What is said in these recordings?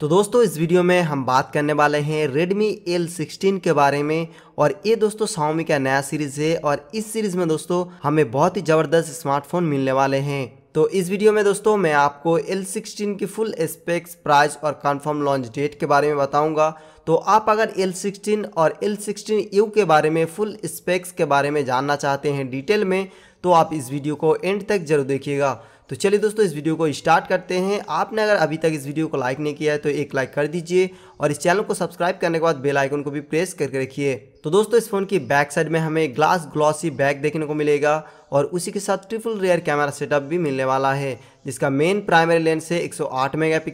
तो दोस्तों इस वीडियो में हम बात करने वाले हैं Redmi L16 के बारे में और ये दोस्तों Xiaomi का नया सीरीज़ है और इस सीरीज़ में दोस्तों हमें बहुत ही ज़बरदस्त स्मार्टफोन मिलने वाले हैं तो इस वीडियो में दोस्तों मैं आपको L16 की फुल स्पेक्स प्राइस और कन्फर्म लॉन्च डेट के बारे में बताऊंगा तो आप अगर L16 और L16U के बारे में फुल स्पेक्स के बारे में जानना चाहते हैं डिटेल में तो आप इस वीडियो को एंड तक जरूर देखिएगा तो चलिए दोस्तों इस वीडियो को स्टार्ट करते हैं आपने अगर अभी तक इस वीडियो को लाइक नहीं किया है तो एक लाइक कर दीजिए और इस चैनल को सब्सक्राइब करने के बाद बेल आइकन को भी प्रेस करके रखिए तो दोस्तों इस फ़ोन की बैक साइड में हमें ग्लास ग्लॉसी बैक देखने को मिलेगा और उसी के साथ ट्रिपल रेयर कैमरा सेटअप भी मिलने वाला है जिसका मेन प्राइमरी लेंस है एक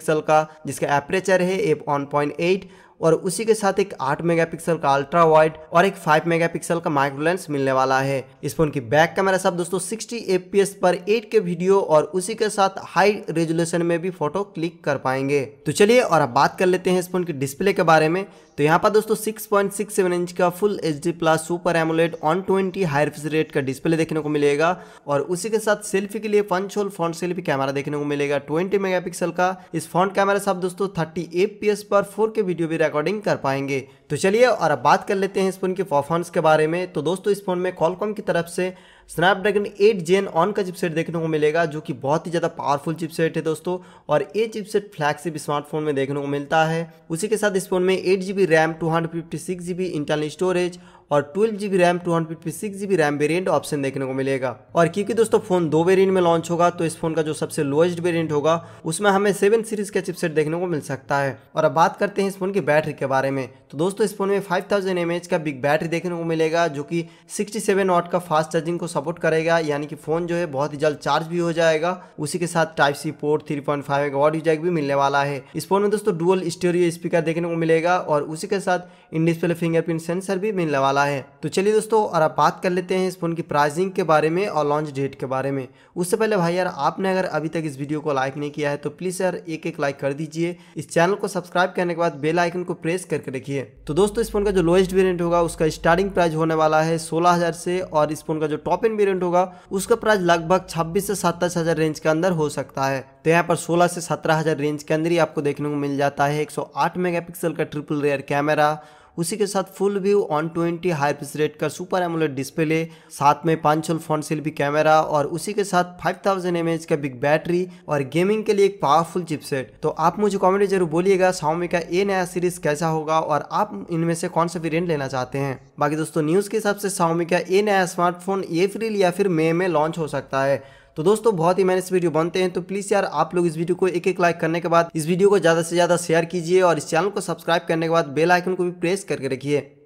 सौ का जिसका एपरेचर है एप और उसी के साथ एक 8 मेगापिक्सल का अल्ट्रा वाइड और एक 5 मेगापिक्सल का माइक्रो लेंस मिलने वाला है इस फोन की बैक कैमरा सब दोस्तों 60 एफ पर 8 के वीडियो और उसी के साथ हाई रेजोल्यूशन में भी फोटो क्लिक कर पाएंगे तो चलिए और अब बात कर लेते हैं इस फोन की की डिस्प्ले के बारे में तो यहाँ पर दोस्तों 6.67 इंच का full H plus super AMOLED one twenty high rate का डिस्प्ले देखने को मिलेगा और उसी के साथ सेल्फी के लिए punch hole front selfie camera देखने को मिलेगा 20 मेगापिक्सल का इस फ्रंट कैमरा से आप दोस्तों 30 एफ पर फोर के वीडियो भी रिकॉर्डिंग कर पाएंगे तो चलिए और अब बात कर लेते हैं इस फोन की परफॉर्मेंस के बारे में तो दोस्तों इस फोन में कॉलकॉम की तरफ से स्नैपड्रैगन 8 जेन ऑन का चिपसेट देखने को मिलेगा जो कि बहुत ही ज़्यादा पावरफुल चिपसेट है दोस्तों और ये चिपसेट फ्लैगशिप स्मार्टफोन में देखने को मिलता है उसी के साथ इस फोन में eight G B RAM two hundred fifty six G B internal storage और twelve GB RAM two hundred six GB RAM variant option देखने को मिलेगा और क्योंकि दोस्तों फोन दो वेरियंट में लॉन्च होगा तो इस फोन का जो सबसे लोएस्ट वेरियंट होगा उसमें हमें सेवन सीरीज का चिपसेट देखने को मिल सकता है और अब बात करते हैं इस फोन की बैटरी के बारे में तो दोस्तों इस फोन में फाइव थाउजेंड का बिग बैटरी देखने को मिलेगा जो कि सिक्सटी सेवन वॉट का फास्ट चार्जिंग को सपोर्ट करेगा यानी कि फोन जो है बहुत ही जल्द चार्ज भी हो जाएगा उसी के साथ type C port three point five watt jack भी मिलने वाला है इस फोन में दोस्तों डुअल स्टोरियो स्पीकर देखने को मिलेगा और उसी के साथ इन डिस्प्ले फिंगरप्रिंट सेंसर भी मिलने वाला वाला है तो चलिए दोस्तों और आप बात कर लेते हैं इस फ़ोन की प्राइसिंग के बारे में और लॉन्च डेट के बारे में उससे पहले भाई यार आपने अगर अभी तक इस वीडियो को लाइक नहीं किया है तो प्लीज़ यार एक एक लाइक कर दीजिए इस चैनल को सब्सक्राइब करने के बाद बेल आइकन को प्रेस करके रखिए तो दोस्तों इस फोन का जो लोएस्ट वेरियंट होगा उसका स्टार्टिंग प्राइस होने वाला है सोलह से और इस फोन का जो टॉप एंड वेरियंट होगा उसका प्राइस लगभग छब्बीस से सत्ताईस रेंज के अंदर हो सकता है तो यहाँ पर 16 से सत्रह हज़ार रेंज के अंदर ही आपको देखने को मिल जाता है 108 मेगापिक्सल का ट्रिपल रेयर कैमरा उसी के साथ full view one twenty high पिस रेट का सुपर एमुलेट डिस्प्ले साथ में पांच सौ फ्रंट सेल्फी कैमरा और उसी के साथ फाइव थाउजेंड एम एच का बिग बैटरी और गेमिंग के लिए एक पावरफुल चिपसेट तो आप मुझे कॉमेंट जरूर बोलिएगा साउमी का ये नया सीरीज कैसा होगा और आप इनमें से कौन सा वेरियंट लेना चाहते हैं बाकी दोस्तों न्यूज़ के हिसाब से शाओमी का ये नया स्मार्टफोन एप्रिल या फिर मे में लॉन्च हो सकता है तो दोस्तों बहुत ही मैंने इस वीडियो बनते हैं तो प्लीज़ यार आप लोग इस वीडियो को एक एक लाइक करने के बाद इस वीडियो को ज़्यादा से ज़्यादा शेयर कीजिए और इस चैनल को सब्सक्राइब करने के बाद बेलाइकन को भी प्रेस करके रखिए